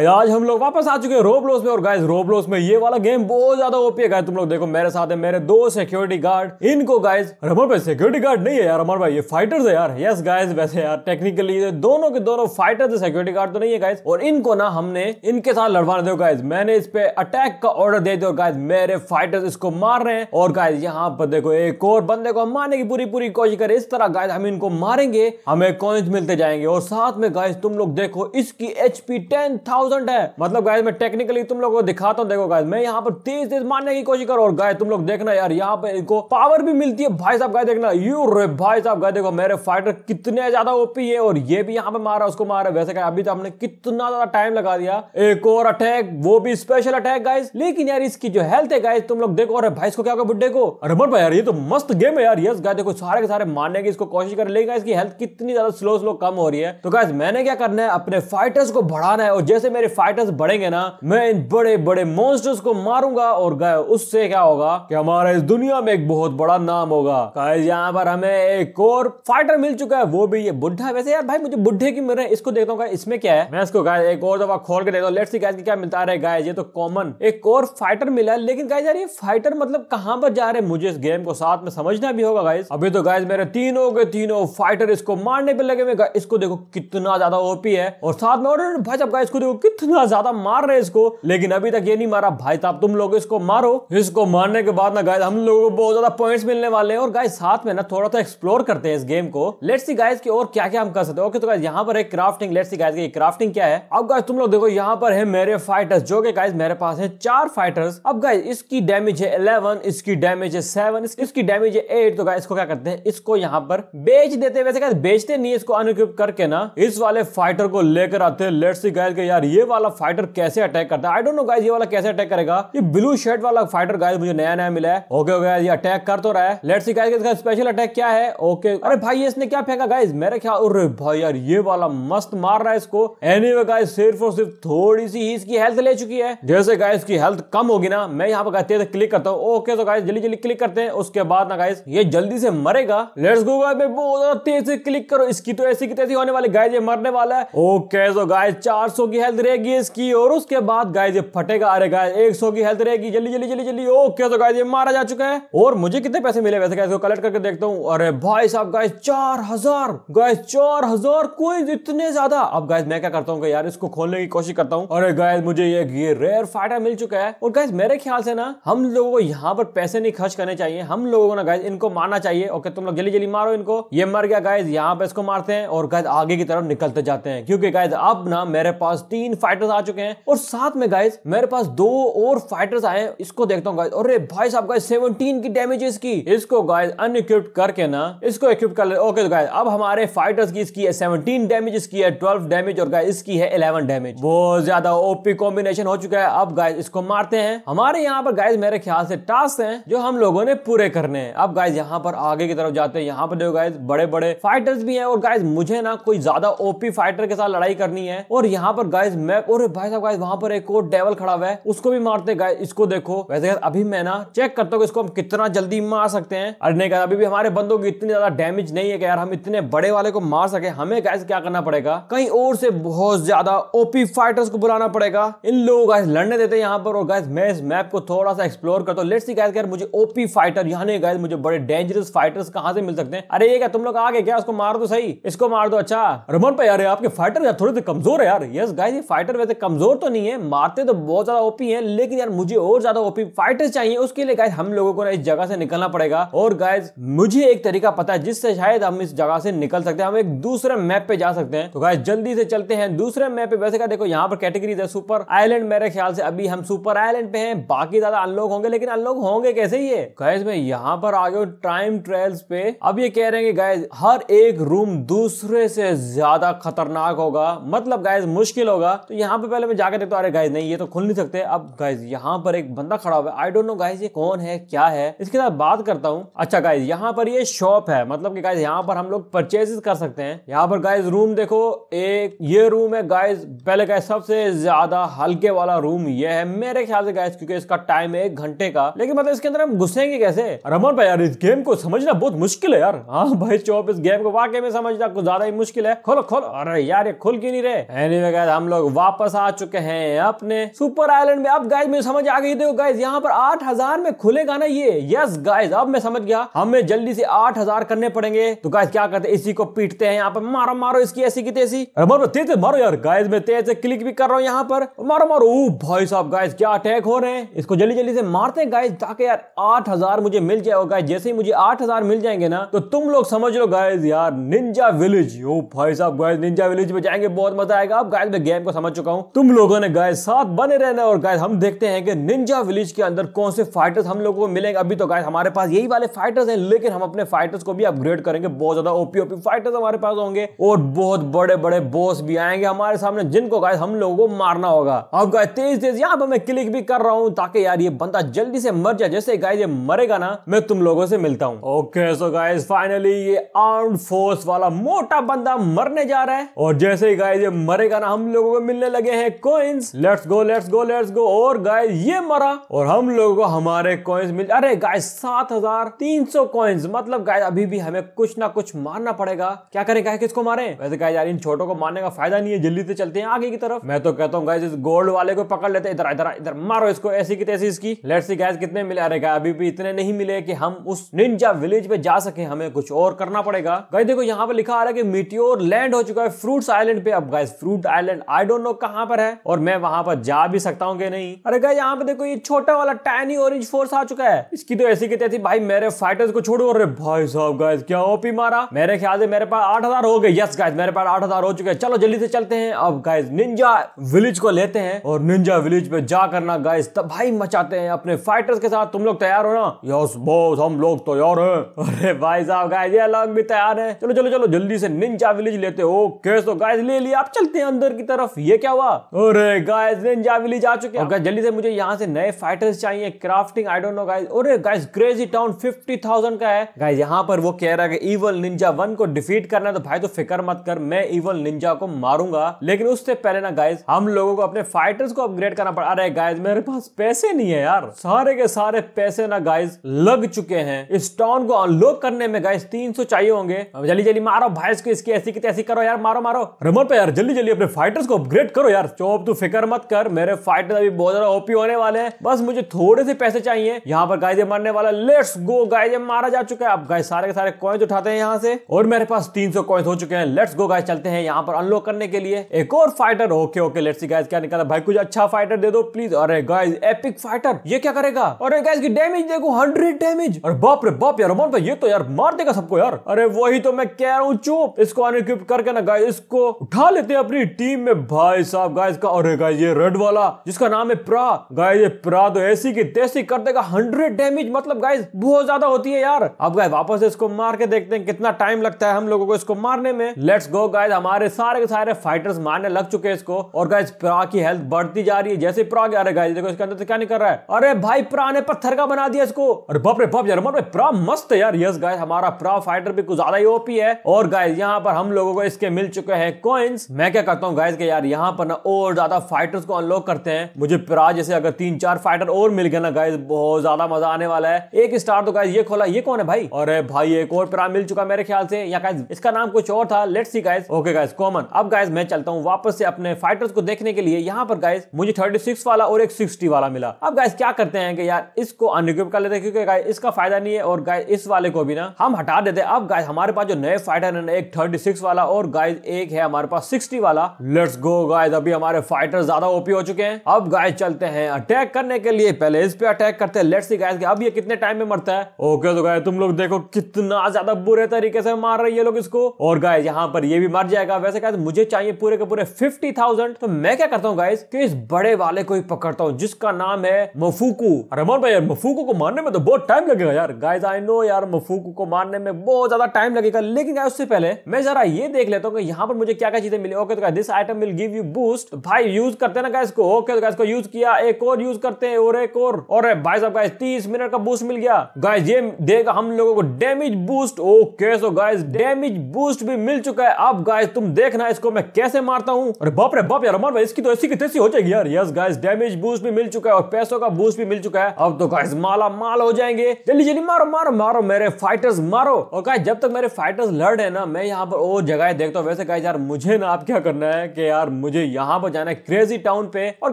आज हम लोग वापस आ चुके हैं रोबलोस में और गाइस रोबलोस में ये वाला गेम बहुत ज्यादा ओपी है तुम लोग देखो मेरे साथ है मेरे दो सिक्योरिटी गार्ड इनको गाइस रमन भाई सिक्योरिटी गार्ड नहीं है यार रमन भाई ये फाइटर्स है यार यस गाइस वैसे यार टेक्निकली ये दोनों के दोनों फाइटर है सिक्योरिटी गार्ड तो नहीं है गाइस और इनको ना हमने इनके साथ लड़वाने दो गाइज मैंने इस पे अटैक का ऑर्डर दे दिया गाइज मेरे फाइटर्स इसको मार रहे हैं और गाइज यहाँ पर देखो एक और बंदे को मारने की पूरी पूरी कोशिश करे इस तरह गाइज हम इनको मारेंगे हमें कॉइन्स मिलते जाएंगे और साथ में गाइज तुम लोग देखो इसकी एचपी टेन थाउजेंड है मतलब गाय मैं टेक्निकली तुम लोग को दिखाता हूँ देखो गाय मैं यहाँ पर तेज तेज मारने की कोशिश करो और गाय तुम लोग देखना यार यहाँ पे इनको पावर भी मिलती है भाई साहब गाय देखना यू रे भाई साहब गाय देखो मेरे फाइटर कितने ज्यादा ओपी है और ये भी यहाँ पे मारा उसको मारा वैसे गाय अभी तो हमने कितना ज्यादा टाइम लगा दिया एक और अटैक वो भी स्पेशल अटैक गाइज लेकिन यार इसकी जो हेल्थ है गाइज तुम लोग देखो अरे भाई इसको क्या बुड्ढे को अरे मत भाई यार ये तो मस्त गेम है यार यस गाय देखो सारे के सारे मारने की इसको कोशिश कर लेकिन इसकी हेल्थ कितनी ज्यादा स्लो स्लो कम हो रही है तो गाय मैंने क्या करना है अपने फाइटर्स को बढ़ाना है और जैसे मेरे फाइटर्स बढ़ेंगे ना मैं इन बड़े बड़े मोन्स्टर्स को मारूंगा और गए उससे क्या होगा कि हमारा इस दुनिया में एक बहुत बड़ा नाम होगा यहाँ पर हमें एक और फाइटर मिल चुका है वो भी ये बुढ़ा वैसे यार भाई मुझे बुढ़े की मिल रहे इसको देखता हूँ इसमें क्या है मैं इसको गाय एक और दफा खोल के देखता हूँ लेट्स सी गाइस क्या मिलता है गाय ये तो कॉमन एक और फाइटर मिला है लेकिन गाइस यार ये फाइटर मतलब कहाँ पर जा रहे हैं मुझे इस गेम को साथ में समझना भी होगा गाइस अभी तो गाइस मेरे तीनों के तीनों फाइटर इसको मारने पे लगे हुए इसको देखो कितना ज्यादा ओपी है और साथ में और भाई साहब गाइस को देखो कितना ज्यादा मार रहे इसको लेकिन अभी तक ये नहीं मारा भाई साहब तुम लोग इसको मारो इसको मारने के बाद ना गाय हम लोगों को बहुत ज्यादा पॉइंट्स मिलने वाले हैं और गाय साथ में ना थोड़ा सा तो एक्सप्लोर करते हैं इस गेम को लेट सी गाय की और क्या क्या हम कर सकते हैं ओके तो यहाँ पर एक क्राफ्टिंग लेट सी गाइस की क्राफ्टिंग क्या है अब गाय तुम लोग देखो यहाँ पर है मेरे फाइटर्स जो कि गाइस मेरे पास है चार फाइटर्स अब गाय इसकी डैमेज है इलेवन इसकी डैमेज है सेवन इसकी डैमेज है एट तो गाय इसको क्या करते हैं इसको यहाँ पर बेच देते हैं वैसे गाय बेचते नहीं इसको अनइक्विप करके ना इस वाले फाइटर को लेकर आते हैं लेट सी गाइस के यार ये वाला फाइटर कैसे अटैक करता है आई डोंट नो गाइज ये वाला कैसे अटैक करेगा ये ब्लू शर्ट वाला फाइटर गाइज मुझे नया नया मिला है ओके ओके ये अटैक कर तो रहा है लेट सी गाइज इसका स्पेशल अटैक क्या है ओके okay. अरे भाई ये इसने क्या फेंका गाइज मेरे ख्याल अरे भाई यार ये वाला मस्त मार रहा है इसको एनी anyway, गाइज सिर्फ और सिर्फ थोड़ी सी ही इसकी हेल्थ ले चुकी है जैसे गाइज की हेल्थ कम होगी ना मैं यहाँ पर कहते हैं क्लिक करता हूँ ओके तो गाइज जल्दी जल्दी क्लिक करते हैं उसके बाद ना गाइज ये जल्दी से मरेगा लेट्स गो गाइज बहुत तेज से क्लिक करो इसकी तो ऐसी की तैसी होने वाली गाइज ये मरने वाला है ओके तो गाइज चार की हेल्थ रहेगी इसकी और उसके बाद गाइज ये फटेगा अरे गाइज एक सौ की हेल्थ रहेगी जल्दी जल्दी जल्दी जल्दी ओके तो गाइज ये मारा जा चुका है और मुझे कितने पैसे मिले वैसे गाइज को कलेक्ट करके देखता हूँ अरे भाई साहब गाइज चार हजार गाइज चार हजार कोई इतने ज्यादा अब गाइज मैं क्या करता हूँ यार इसको खोलने की कोशिश करता हूँ अरे गाइज मुझे ये ये रेयर फाइटर मिल चुका है और गाइज मेरे ख्याल से ना हम लोगों को यहाँ पर पैसे नहीं खर्च करने चाहिए हम लोगों को ना गाइज इनको मारना चाहिए ओके तुम लोग जल्दी जल्दी मारो इनको ये मर गया गाइज यहाँ पे इसको मारते हैं और गाइज आगे की तरफ निकलते जाते हैं क्योंकि गाइज अब ना मेरे पास तीन तीन फाइटर्स आ चुके हैं और साथ में गाइस मेरे पास दो और फाइटर्स आए इसको देखता हूँ गाइस अरे भाई साहब गाइस 17 की डैमेजेस इसकी इसको गाइस अनइक्विप्ड करके ना इसको इक्विप कर ले ओके तो गाइस अब हमारे फाइटर्स की इसकी है सेवनटीन डैमेज इसकी है ट्वेल्व डैमेज और गाइस इसकी है इलेवन डैमेज बहुत ज्यादा ओपी कॉम्बिनेशन हो चुका है अब गाइस इसको मारते हैं हमारे यहाँ पर गाइस मेरे ख्याल से टास्क है जो हम लोगों ने पूरे करने हैं अब गाइस यहाँ पर आगे की तरफ जाते हैं यहाँ पर देखो गाइस बड़े बड़े फाइटर्स भी हैं और गाइस मुझे ना कोई ज्यादा ओपी फाइटर के साथ लड़ाई करनी है और यहाँ पर गाइस गाइज मैं और भाई साहब गाइज वहां पर एक और डेवल खड़ा हुआ है उसको भी मारते गाइज इसको देखो वैसे गाइज अभी मैं ना चेक करता हूँ कि इसको हम कितना जल्दी मार सकते हैं अरे नहीं अभी भी हमारे बंदों की इतनी ज्यादा डैमेज नहीं है कि यार हम इतने बड़े वाले को मार सके हमें गाइज क्या करना पड़ेगा कहीं और से बहुत ज्यादा ओपी फाइटर्स को बुलाना पड़ेगा इन लोगों गाइज लड़ने देते हैं यहाँ पर और गाइज मैं इस मैप को थोड़ा सा एक्सप्लोर करता हूँ लेट्स सी गाइज यार मुझे ओपी फाइटर यहाँ नहीं गाइज मुझे बड़े डेंजरस फाइटर्स कहाँ से मिल सकते हैं अरे ये क्या तुम लोग आगे क्या उसको मार दो सही इसको मार दो अच्छा रमन पे यार आपके फाइटर यार थोड़े से कमजोर है यार यस गाइज ये फाइटर वैसे कमजोर तो नहीं है मारते तो बहुत ज्यादा ओपी है लेकिन यार मुझे और ज्यादा ओपी फाइटर चाहिए उसके लिए गाय हम लोगों को ना इस जगह से निकलना पड़ेगा और गाय मुझे एक तरीका पता है जिससे शायद हम इस जगह से निकल सकते हैं हम एक दूसरे मैप पे जा सकते हैं तो गाय जल्दी से चलते हैं दूसरे मैप पे वैसे का देखो यहाँ पर कैटेगरी है सुपर आईलैंड मेरे ख्याल से अभी हम सुपर आईलैंड पे है बाकी ज्यादा अनलॉक होंगे लेकिन अनलॉक होंगे कैसे ही गाय मैं यहाँ पर आ गया टाइम ट्रायल्स पे अब ये कह रहे हैं गाय हर एक रूम दूसरे से ज्यादा खतरनाक होगा मतलब गाय मुश्किल होगा था तो यहाँ पे पहले मैं जाकर देखता तो अरे गाइज नहीं ये तो खुल नहीं सकते अब गाइज यहाँ पर एक बंदा खड़ा हुआ है आई डोंट नो गाइज ये कौन है क्या है इसके साथ बात करता हूँ अच्छा गाइज यहाँ पर ये शॉप है मतलब कि गाइज यहाँ पर हम लोग परचेजेस कर सकते हैं यहाँ पर गाइज रूम देखो एक ये रूम है गाइज पहले गाय सबसे ज्यादा हल्के वाला रूम ये है मेरे ख्याल से गाइज क्योंकि इसका टाइम है एक घंटे का लेकिन मतलब इसके अंदर हम घुसेंगे कैसे रमन भाई यार इस गेम को समझना बहुत मुश्किल है यार हाँ भाई चौप इस गेम को वाकई में समझना कुछ ज्यादा ही मुश्किल है खोलो खोलो अरे यार ये खुल क्यों नहीं रहे anyway, हम लोग लोग वापस आ चुके हैं अपने सुपर आइलैंड में अब गाइज मुझे समझ आ गई देखो गाइज यहाँ पर आठ हजार में खुलेगा ना ये यस गाइज अब मैं समझ गया हमें जल्दी से आठ हजार करने पड़ेंगे तो गाइज क्या करते इसी को पीटते हैं यहाँ पर मारो मारो इसकी ऐसी की तेजी मारो तेज मारो यार गाइज में तेज से क्लिक भी कर रहा हूँ यहाँ पर मारो मारो ओ भाई साहब गाइज क्या अटैक हो रहे हैं इसको जल्दी जल्दी से मारते हैं गाइज ताकि यार आठ हजार मुझे मिल जाए गाइज जैसे ही मुझे आठ हजार मिल जाएंगे ना तो तुम लोग समझ लो गाइज यार निंजा विलेज ओ भाई साहब गाइज निंजा विलेज में जाएंगे बहुत मजा आएगा अब गाइज में गेम को समझ चुका हूँ तुम लोगों ने गाय साथ बने रहना और गाय हम देखते हैं कि निंजा विलेज के अंदर कौन से फाइटर्स हम लोगों को मिलेंगे अभी तो गाय हमारे पास यही वाले फाइटर्स हैं लेकिन हम अपने फाइटर्स को भी अपग्रेड करेंगे बहुत ज्यादा ओपी ओपी फाइटर्स हमारे पास होंगे और बहुत बड़े बड़े बॉस भी आएंगे हमारे सामने जिनको गाय हम लोगों को मारना होगा अब गाय तेज तेज यहाँ पर मैं क्लिक भी कर रहा हूँ ताकि यार ये बंदा जल्दी से मर जाए जैसे गाय ये मरेगा ना मैं तुम लोगों से मिलता हूँ ओके सो गाय फाइनली ये आर्म फोर्स वाला मोटा बंदा मरने जा रहा है और जैसे ही गाय ये मरेगा ना हम लोगों को मिलने लगे हैं coins let's go let's go let's go और गाइस ये मरा और हम लोगों को हमारे कॉइन्स मिल अरे गाइस सात हजार तीन सौ कॉइन्स मतलब गाइस अभी भी हमें कुछ ना कुछ मारना पड़ेगा क्या करें गाय किसको मारे वैसे गाय यार इन छोटों को मारने का फायदा नहीं है जल्दी से चलते हैं आगे की तरफ मैं तो कहता हूँ गाइस इस गोल्ड वाले को पकड़ लेते इधर इधर इधर मारो इसको ऐसी की तैसी इसकी लेट्स सी गाइस कितने मिले अरे गाय अभी भी इतने नहीं मिले कि हम उस निंजा विलेज पे जा सके हमें कुछ और करना पड़ेगा गाय देखो यहाँ पे लिखा आ रहा है कि मिट्टी लैंड हो चुका है फ्रूट्स आइलैंड पे अब guys fruit island I don't know कहां पर है और मैं वहां पर जा भी सकता हूँ कि नहीं अरे गए यहाँ पे देखो ये छोटा वाला टाइनी ऑरेंज फोर्स आ चुका है इसकी तो ऐसी कहती थी भाई मेरे फाइटर्स को छोड़ो अरे भाई साहब गाइस क्या ओपी मारा मेरे ख्याल से मेरे पास आठ हजार हो गए यस गाइस मेरे पास आठ हजार हो चुके हैं चलो जल्दी से चलते हैं अब गाइस निंजा विलेज को लेते हैं और निंजा विलेज पे जा करना गाइस तबाही मचाते हैं अपने फाइटर्स के साथ तुम लोग तैयार हो ना यस बॉस हम लोग तो यार हैं अरे भाई साहब गाइस ये लोग भी तैयार है चलो चलो चलो जल्दी से निंजा विलेज लेते हो ओके तो गाइस ले लिया आप चलते हैं अंदर की तरफ तरफ ये क्या हुआ अरे गाइस निंजा विली जा चुके हैं जल्दी से मुझे यहाँ से नए फाइटर्स चाहिए crafting I don't know guys और गाइस क्रेजी टाउन 50000 का है गाइस यहाँ पर वो कह रहा है कि इवल निंजा वन को डिफीट करना है तो भाई तो फिक्र मत कर मैं इवल निंजा को मारूंगा लेकिन उससे पहले ना गाइज हम लोगों को अपने फाइटर्स को अपग्रेड करना पड़ा अरे गाइज मेरे पास पैसे नहीं है यार सारे के सारे पैसे ना गाइज लग चुके हैं इस टाउन को अनलॉक करने में गाइस 300 चाहिए होंगे जल्दी जल्दी मारो भाई इसकी ऐसी की तैसी करो यार मारो मारो रिमोट पे यार जल्दी जल्दी अपने फाइटर्स को अपग्रेड करो यार चौप तू फिक्र मत कर मेरे फाइटर अभी बहुत ज्यादा ओपी होने वाले हैं बस मुझे थोड़े से पैसे चाहिए यहाँ पर गायजे मारने वाला लेट्स गो गायजे मारा जा चुका है अब गाय सारे के सारे कॉइन्स उठाते हैं यहाँ से और मेरे पास तीन सौ कॉइन्स हो चुके हैं लेट्स गो गाय चलते हैं यहाँ पर अनलॉक करने के लिए एक और fighter okay okay let's see guys क्या निकाला भाई कुछ अच्छा फाइटर दे दो प्लीज अरे गाइस एपिक फाइटर ये क्या करेगा अरे गाइस की डैमेज देखो हंड्रेड डैमेज और बाप रे बाप यार रोमन भाई ये तो यार मार देगा सबको यार अरे वही तो मैं कह रहा हूँ चुप इसको अनइक्विप करके ना गाइस इसको उठा लेते हैं अपनी टीम में भाई साहब गाइस का और गाइस ये रेड वाला जिसका नाम है प्रा गाइस ये प्रा तो ऐसी की तैसी कर देगा हंड्रेड डैमेज मतलब गाइस बहुत ज्यादा होती है यार अब गाइस वापस इसको मार के देखते हैं कितना टाइम लगता है हम लोगों को इसको मारने में लेट्स गो गाइस हमारे सारे के सारे फाइटर्स मारने लग चुके हैं इसको और गाइस प्रा की हेल्थ बढ़ती जा रही है जैसे प्रा गया गाइस देखो इसके अंदर से क्या निकल रहा है अरे भाई प्रा ने पत्थर का बना दिया इसको अरे बाप रे बाप यार मतलब प्रा मस्त है यार यस गाइस हमारा प्रा फाइटर भी कुछ ज्यादा ही ओपी है और गाइस यहाँ पर हम लोगों को इसके मिल चुके हैं कोइंस मैं क्या करता हूँ गाइस के यार यार यहाँ पर ना और ज्यादा फाइटर्स को अनलॉक करते हैं मुझे पिराज जैसे अगर तीन चार फाइटर और मिल गए ना गाइज बहुत ज्यादा मजा आने वाला है एक स्टार तो गाइज ये खोला ये कौन है भाई और भाई एक और पिराज मिल चुका मेरे ख्याल से या गाइज इसका नाम कुछ और था let see guys okay guys common अब गाइज मैं चलता हूँ वापस से अपने फाइटर्स को देखने के लिए यहाँ पर गाइज मुझे थर्टी वाला और एक सिक्सटी वाला मिला अब गाइज क्या करते हैं कि यार इसको अनरिक्यूब कर लेते हैं क्योंकि इसका फायदा नहीं है और गाइज इस वाले को भी ना हम हटा देते हैं अब गाइज हमारे पास जो नए फाइटर है ना एक थर्टी वाला और गाइज एक है हमारे पास सिक्सटी वाला लेट्स गो गाय अभी हमारे फाइटर ज्यादा ओपी हो चुके हैं अब गाय चलते हैं अटैक करने के लिए पहले इस पे अटैक करते हैं लेट्स सी गाइस अब ये कितने टाइम में मरता है ओके तो गाय तुम लोग देखो कितना ज्यादा बुरे तरीके से मार रही है लोग इसको और गाय यहाँ पर ये भी मर जाएगा वैसे गाय मुझे चाहिए पूरे के पूरे फिफ्टी तो मैं क्या करता हूँ गाय इस बड़े वाले को ही पकड़ता हूँ जिसका नाम है मफूकू रमन भाई यार मफूकू को मारने में तो बहुत टाइम लगेगा यार गाय आई नो यार मफूकू को मारने में बहुत ज्यादा टाइम लगेगा लेकिन गाय उससे पहले मैं जरा ये देख लेता हूँ यहाँ पर मुझे क्या क्या चीजें मिली ओके तो दिस आइटम मिल गई गिव यू बूस्ट भाई यूज करते ना गैस को ओके तो गैस को यूज किया एक और यूज करते हैं और एक और और भाई साहब गैस तीस मिनट का बूस्ट मिल गया गाइस ये देगा हम लोगों को damage boost okay so guys damage boost भी मिल चुका है अब गाइस तुम देखना इसको मैं कैसे मारता हूँ अरे बाप रे बाप यार अमर भाई इसकी तो ऐसी की तैसी हो जाएगी यार यस गाइस डैमेज बूस्ट भी मिल चुका है और पैसों का बूस्ट भी मिल चुका है अब तो गाइस माला माल हो जाएंगे जल्दी जल्दी मारो मारो मारो मेरे फाइटर्स मारो और गाइस जब तक मेरे फाइटर्स लड़ रहे ना मैं यहाँ पर और जगह देखता हूँ वैसे गाइस यार मुझे ना आप क्या करना है कि यार मुझे यहाँ पर जाना है क्रेजी टाउन पे और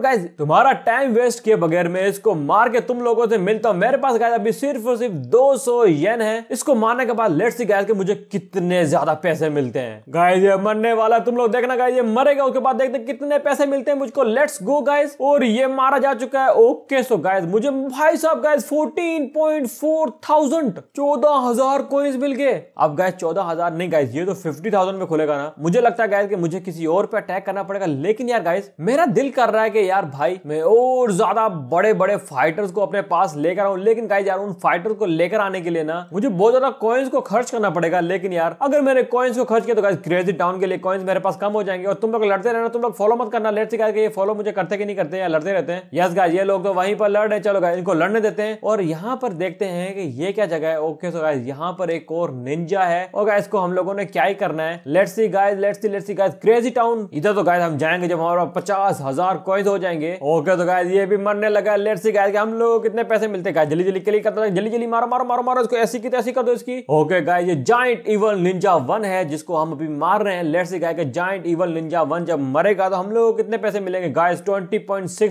गाय तुम्हारा टाइम वेस्ट किए बगैर में इसको मार के तुम लोगों से मिलता हूँ मेरे पास गाय अभी सिर्फ और सिर्फ दो सौ है इसको मारने के बाद लेट सी गाइज के मुझे कितने ज्यादा पैसे मिलते हैं गाय ये मरने वाला तुम लोग देखना गाय ये मरेगा उसके बाद देखते कितने पैसे मिलते हैं मुझको लेट्स गो गाइज और ये मारा जा चुका है ओके सो गाइज मुझे भाई साहब guys fourteen point four thousand चौदह हजार कोइंस मिल गए अब गाइज चौदह हजार नहीं गाइज ये तो फिफ्टी थाउजेंड में खुलेगा ना मुझे लगता है गाइज कि मुझे किसी और पे अटैक करना पड़ेगा लेकिन यार गाइस मेरा दिल कर रहा है कि यार भाई मैं और ज्यादा बड़े बड़े फाइटर्स को अपने पास लेकर आऊं लेकिन गाइस यार उन फाइटर्स को लेकर आने के लिए ना मुझे बहुत ज्यादा कॉइन्स को खर्च करना पड़ेगा लेकिन यार अगर मैंने कॉइन्स को खर्च किया तो गाइस क्रेजी टाउन के लिए कॉइन्स मेरे पास कम हो जाएंगे और तुम लोग लड़ते रहना तुम लोग फॉलो मत करना लेट सिखा ये फॉलो मुझे करते कि नहीं करते या लड़ते रहते हैं यस गाइस ये लोग तो वहीं पर लड़ रहे चलो गाइस इनको लड़ने देते हैं और यहाँ पर देखते हैं कि ये क्या जगह है ओके सो गाइस यहाँ पर एक और निंजा है और गाइस को हम लोगों ने क्या ही करना है let's see guys let's see let's see guys crazy town इधर तो गाइस हम जाएंगे जब हमारे पचास हजार कॉइन्स हो जाएंगे ओके तो गाइस ये भी मरने लगा लेट सी गाइस हम लोग कितने पैसे मिलते गाइस जल्दी जल्दी क्लिक करता जल्दी जल्दी मारो मारो मारो मारो इसको ऐसी की तैसी तो कर दो इसकी ओके गाइस ये जाइंट इवल निंजा वन है जिसको हम अभी मार रहे हैं let see guys giant evil ninja one जब मरेगा तो हम लोग कितने पैसे मिलेंगे गाइस ट्वेंटी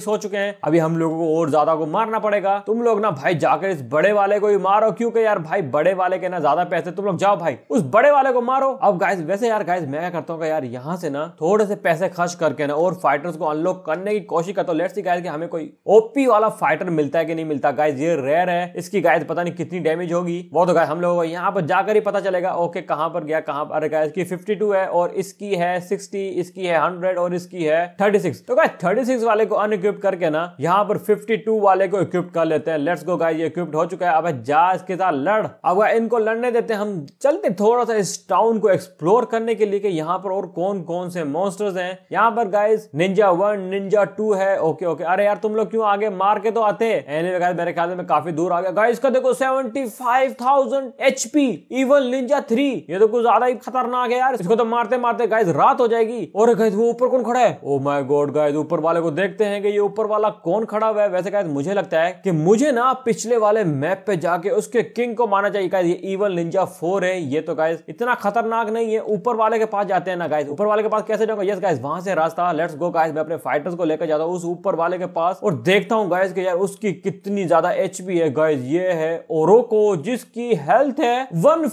हो चुके हैं अभी हम लोगों को और ज्यादा को मारना पड़ेगा तुम लोग ना भाई जाकर इस बड़े वाले को ही मारो क्योंकि यार भाई बड़े वाले के ना ज्यादा पैसे तुम लोग जाओ भाई उस बड़े वाले को मारो अब गाइस वैसे यार गाइस मैं क्या करता हूँ यार यहाँ से ना थोड़े से पैसे खर्च करके ना और फाइटर्स को अनलॉक करने की कोशिश करता हूँ लेट्स सी गाइस कि हमें कोई ओपी वाला फाइटर मिलता है कि नहीं मिलता गाइस ये रेयर है इसकी गाइस पता नहीं कितनी डैमेज होगी वो तो गाइस हम लोगों को यहाँ पर जाकर ही पता चलेगा ओके कहाँ पर गया कहाँ पर अरे गाइस की 52 है और इसकी है सिक्सटी इसकी है हंड्रेड और इसकी है 36 तो गाइस 36 वाले को अनइक्विप करके ना यहाँ पर 52 वाले को इक्विप कर लेते हैं लेट्स गो गाइस ये इक्विप्ड हो चुका है अब जा इसके साथ लड़ अब इनको लड़ने देते हैं हम चलते थोड़ा सा इस टाउन को एक्सप्लोर करने के लिए कि यहाँ पर और कौन कौन से मॉन्स्टर्स हैं यहाँ पर guys ninja one ninja two है ओके ओके अरे यार तुम लोग क्यों आगे मार के तो आते anyway, मेरे ख्याल में काफी दूर आ गया गाइज का देखो seventy five thousand H P evil ninja three ये तो कुछ ज्यादा ही खतरनाक है यार इसको तो मारते मारते गाइज रात हो जाएगी और गाइज वो ऊपर कौन खड़ा है ओ माई गोड गाइज ऊपर वाले को देखते हैं कि ये ऊपर वाला कौन खड़ा हुआ है वैसे गाइज मुझे लगता है कि मुझे ना पिछले वाले मैप पे जाके उसके किंग को मारना चाहिए गाइज ये इवन निंजा फोर है ये तो गाइज इतना खतरनाक नहीं है ऊपर वाले के पास जाते हैं ना गाइज ऊपर वाले के पास कैसे जाऊंगा यस गाइज वहां से रास्ता लेट्स गो गाइस मैं अपने फाइटर्स को लेकर जाता हूँ उस ऊपर वाले के पास और देखता हूँ गाइस कि यार उसकी कितनी ज्यादा एच है गाइस ये है ओरोको जिसकी हेल्थ है वन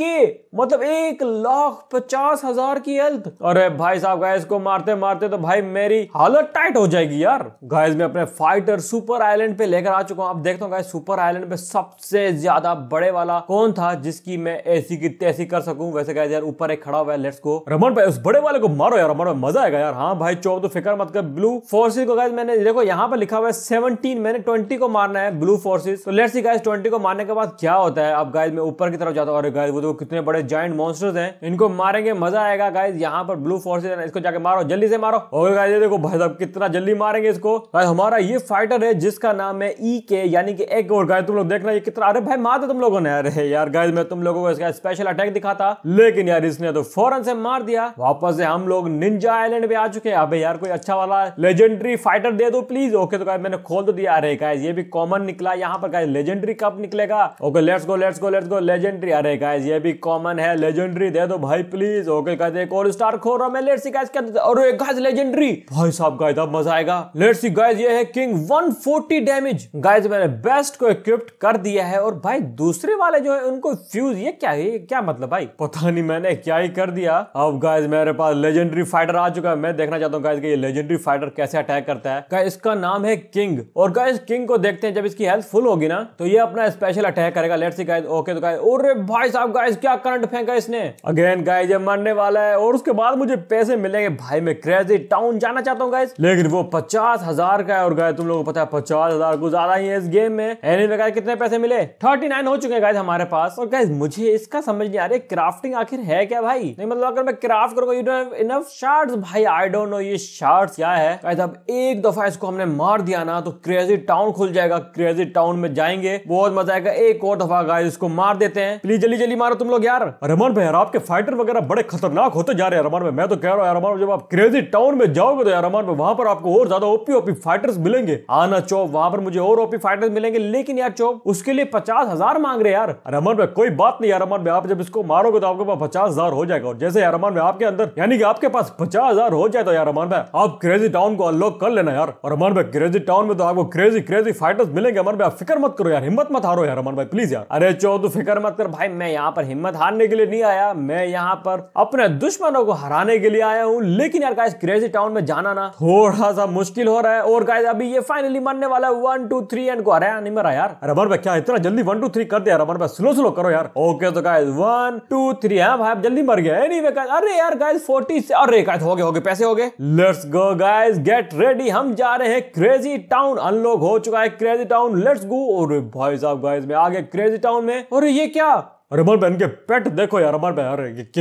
के मतलब एक लाख पचास हजार की हेल्थ अरे भाई साहब गाइस को मारते मारते तो भाई मेरी हालत टाइट हो जाएगी यार गाइस मैं अपने फाइटर सुपर आइलैंड पे लेकर आ चुका हूँ आप देखता हूँ गाइस सुपर आइलैंड पे सबसे ज्यादा बड़े वाला कौन था जिसकी मैं ऐसी की तैसी कर सकूं वैसे गाइस यार ऊपर एक खड़ा हुआ है लेट्स गो रमन भाई उस बड़े वाले को मारो यार रमन मजा आएगा यार हाँ भाई चौक तो फिक्र मत कर ब्लू फोर्सेस को गाइज मैंने देखो यहाँ पर लिखा हुआ है सेवनटीन मैंने ट्वेंटी को मारना है ब्लू फोर्सेस तो लेट्स सी गाइज ट्वेंटी को मारने के बाद क्या होता है अब गाइज मैं ऊपर की तरफ जाता हूँ अरे गाइज वो तो कितने बड़े जॉइंट मॉन्स्टर्स है इनको मारेंगे मजा आएगा गाइज यहाँ पर ब्लू फोर्सेस इसको जाके मारो जल्दी से मारो और गाइज देखो भाई साहब कितना जल्दी मारेंगे इसको गाइज हमारा ये फाइटर है जिसका नाम है ई e के यानी कि एक और गाय तुम लोग देखना ये कितना अरे भाई मार दो तुम लोगों ने अरे यार गाइज मैं तुम लोगों को इसका स्पेशल अटैक दिखा था लेकिन यार इसने तो फौरन से मार दिया वापस से हम लोग निंजा निंजा आइलैंड पे आ चुके हैं अबे यार कोई अच्छा वाला लेजेंडरी फाइटर दे दो प्लीज ओके तो गाइस मैंने खोल तो दिया अरे गाइस ये भी कॉमन निकला यहाँ पर गाइस लेजेंडरी कब निकलेगा okay let's go let's go let's go legendary अरे गाइस ये भी कॉमन है लेजेंडरी दे दो भाई प्लीज ओके गाइस एक और स्टार खो रहा मैं लेट्स सी गाइस क्या और एक गाइस लेजेंडरी भाई साहब गाइस अब मजा आएगा लेट्स सी गाइस ये है किंग 140 डैमेज गाइस मैंने बेस्ट को इक्विप्ड कर दिया है और भाई दूसरे वाले जो है उनको फ्यूज ये क्या है क्या मतलब भाई पता नहीं मैंने क्या ही कर दिया अब गाइस मेरे पास लेजेंडरी फाइटर फाइटर आ चुका है मैं देखना चाहता हूँ गाइस कि ये लेजेंडरी फाइटर कैसे अटैक करता है गाइस इसका नाम है किंग और गाइस किंग को देखते हैं जब इसकी हेल्थ फुल होगी ना तो ये अपना स्पेशल अटैक करेगा लेट सी गाइस ओके तो गाइस और भाई साहब गाइस क्या करंट फेंका इसने अगेन गाइस ये मरने वाला है और उसके बाद मुझे पैसे मिलेंगे भाई मैं क्रेजी टाउन जाना चाहता हूँ गाइज लेकिन वो पचास हजार का है और गाय तुम लोगों को पता है पचास हजार कुछ ज्यादा ही है इस गेम में एनी में कितने पैसे मिले थर्टी नाइन हो चुके हैं गाइज हमारे पास और गाइज मुझे इसका समझ नहीं आ रही क्राफ्टिंग आखिर है क्या भाई नहीं मतलब अगर मैं क्राफ्ट करूंगा you don't have enough shard shards भाई आई डोंट नो ये शार्ट्स क्या है गाइस अब एक दफा इसको हमने मार दिया ना तो क्रेजी टाउन खुल जाएगा क्रेजी टाउन में जाएंगे बहुत मजा आएगा एक और दफा गाइस इसको मार देते हैं प्लीज जल्दी जल्दी मारो तुम लोग यार रमन भाई यार आपके फाइटर वगैरह बड़े खतरनाक होते जा रहे हैं रमन भाई मैं तो कह रहा हूँ रमन जब आप क्रेजी टाउन में जाओगे तो यार रमन भाई वहां पर आपको और ज्यादा ओपी ओपी फाइटर्स मिलेंगे आना चौप वहां पर मुझे और ओपी फाइटर्स मिलेंगे लेकिन यार चौप उसके लिए पचास हजार मांग रहे यार रमन भाई कोई बात नहीं यार रमन भाई आप जब इसको मारोगे तो आपके पास पचास हजार हो जाएगा और जैसे यार रमन भाई आपके अंदर यानी कि आपके पास पचास पचास हजार हो जाए तो यार अमन भाई आप क्रेजी टाउन को अनलॉक कर लेना यार और अमन भाई क्रेजी टाउन में तो आपको क्रेजी क्रेजी फाइटर्स मिलेंगे अमन भाई आप फिक्र मत करो यार हिम्मत मत हारो यार अमन भाई प्लीज यार अरे चो तो फिक्र मत कर भाई मैं यहाँ पर हिम्मत हारने के लिए नहीं आया मैं यहाँ पर अपने दुश्मनों को हराने के लिए आया हूँ लेकिन यार गाइस क्रेजी टाउन में जाना ना थोड़ा सा मुश्किल हो रहा है और गाइस अभी ये फाइनली मरने वाला है वन टू थ्री एंड को अरे नहीं मरा यार अरे अमन भाई क्या इतना जल्दी वन टू थ्री कर दिया अमन भाई स्लो स्लो करो यार ओके तो गाइस वन टू थ्री है भाई जल्दी मर गया एनीवे अरे यार गाइस फोर्टी अरे गाइस शायद हो गए हो गए पैसे हो गए let's go guys get ready हम जा रहे हैं क्रेजी टाउन अनलॉक हो चुका है क्रेजी टाउन लेट्स गो और भाई साहब गाइस मैं आ गया क्रेजी टाउन में और ये क्या अरे अमर भाई इनके पेट देखो यार अमर भाई यार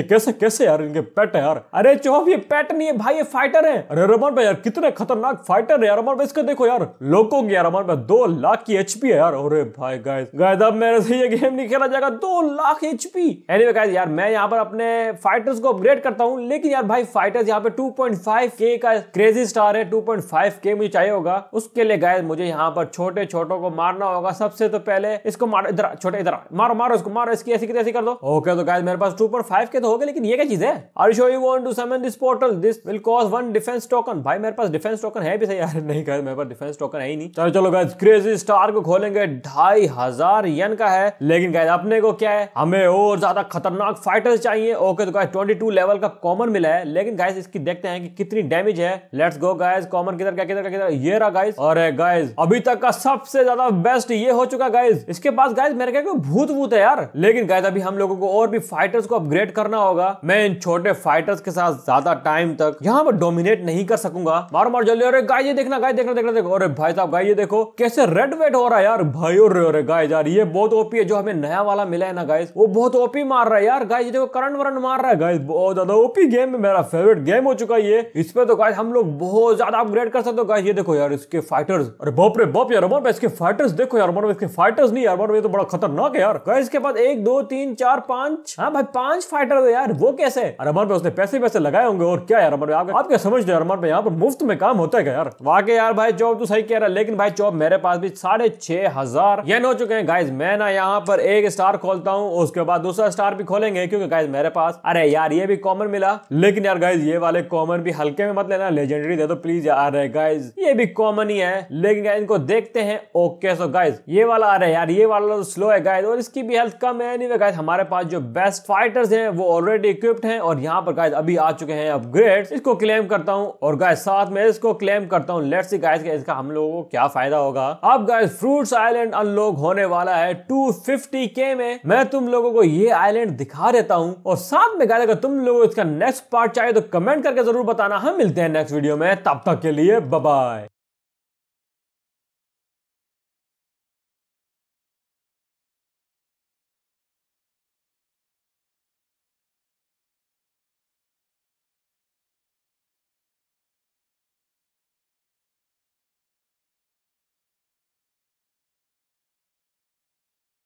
कैसे कैसे यार इनके पेट है यार अरे चौब ये पेट नहीं है भाई ये फाइटर है अरे अमर भाई यार कितने खतरनाक फाइटर है यार अमर भाई इसके देखो यार लोगों की यार अमर भाई दो लाख की एचपी है यार अरे भाई गाइस गाइस अब मेरे से ये गेम नहीं खेला जाएगा दो लाख एचपी एनी गाइस यार मैं यहाँ पर अपने फाइटर्स को अपग्रेड करता हूँ लेकिन यार भाई फाइटर्स यहाँ पे टू के का क्रेजी स्टार है टू के मुझे चाहिए होगा उसके लिए गाय मुझे यहाँ पर छोटे छोटो को मारना होगा सबसे तो पहले इसको मारो इधर छोटे इधर मारो मारो इसको मारो इसकी कैसी की तैसी कर दो ओके तो गाइस मेरे पास 2.5 के तो हो गए लेकिन ये क्या चीज है are sure you want to summon this portal this will cost one defence token भाई मेरे पास डिफेंस टोकन है भी सही यार नहीं गाइस मेरे पास डिफेंस टोकन है ही नहीं चलो चलो गाइस क्रेजी स्टार को खोलेंगे ढाई हजार यन का है लेकिन गाइस अपने को क्या है हमें और ज्यादा खतरनाक फाइटर्स चाहिए ओके तो गाइस 22 लेवल का कॉमन मिला है लेकिन गाइस इसकी देखते हैं कि कितनी डैमेज है लेट्स गो गाइस कॉमन किधर क्या किधर क्या किधर ये रहा गाइस और गाइस eh, अभी तक का सबसे ज्यादा बेस्ट ये हो चुका गाइस इसके पास गाइस मेरे क्या भूत भूत है यार लेकिन लेकिन गाइस अभी हम लोगों को और भी फाइटर्स को अपग्रेड करना होगा मैं इन छोटे फाइटर्स के साथ ज्यादा टाइम तक यहाँ पर डोमिनेट नहीं कर सकूंगा मारो मारो जल्दी अरे गाय ये देखना गाय देखना देखना देखो अरे भाई साहब गाय ये देखो कैसे रेड वेट हो रहा है यार भाई और अरे गाय यार ये बहुत ओपी है जो हमें नया वाला मिला है ना गाय वो बहुत ओपी मार रहा है यार गाय देखो करंट वरंट मार रहा है गाय बहुत ज्यादा ओपी गेम है मेरा फेवरेट गेम हो चुका है ये इस पे तो गाय हम लोग बहुत ज्यादा अपग्रेड कर सकते हो गाय ये देखो यार इसके फाइटर्स अरे बोपरे बोप यार इसके फाइटर्स देखो यार इसके फाइटर्स नहीं यार तो बड़ा खतरनाक है यार गाइस के बाद एक दो तीन चार पांच हाँ भाई पांच फाइटर थे यार वो कैसे और अमर पे उसने पैसे पैसे लगाए होंगे और क्या यार अमर आप, आप क्या समझ रहे अमर पे यहाँ पर मुफ्त में काम होता है यार वाकई यार भाई जॉब तो सही कह रहा है लेकिन भाई जॉब मेरे पास भी साढ़े छह हजार येन हो चुके हैं गाइज मैं ना यहाँ पर एक स्टार खोलता हूँ उसके बाद दूसरा स्टार भी खोलेंगे क्योंकि गाइज मेरे पास अरे यार ये भी कॉमन मिला लेकिन यार गाइज ये वाले कॉमन भी हल्के में मत लेना लेजेंडरी दे दो प्लीज यार गाइज ये भी कॉमन ही है लेकिन इनको देखते हैं ओके सो गाइज ये वाला आ रहा है यार ये वाला तो स्लो है गाइज और इसकी भी हेल्थ कम है एनी anyway, हमारे पास जो बेस्ट फाइटर्स हैं वो ऑलरेडी इक्विप्ड हैं और यहाँ पर गाइज अभी आ चुके हैं अपग्रेड इसको क्लेम करता हूँ और गाय साथ में इसको क्लेम करता हूँ लेट्स सी गाइज इसका हम लोगों को क्या फायदा होगा अब गाइज फ्रूट्स आइलैंड अनलॉक होने वाला है टू के में मैं तुम लोगों को ये आइलैंड दिखा देता हूँ और साथ में गाय अगर तुम लोगों इसका नेक्स्ट पार्ट चाहिए तो कमेंट करके जरूर बताना हम मिलते हैं नेक्स्ट वीडियो में तब तक के लिए बाय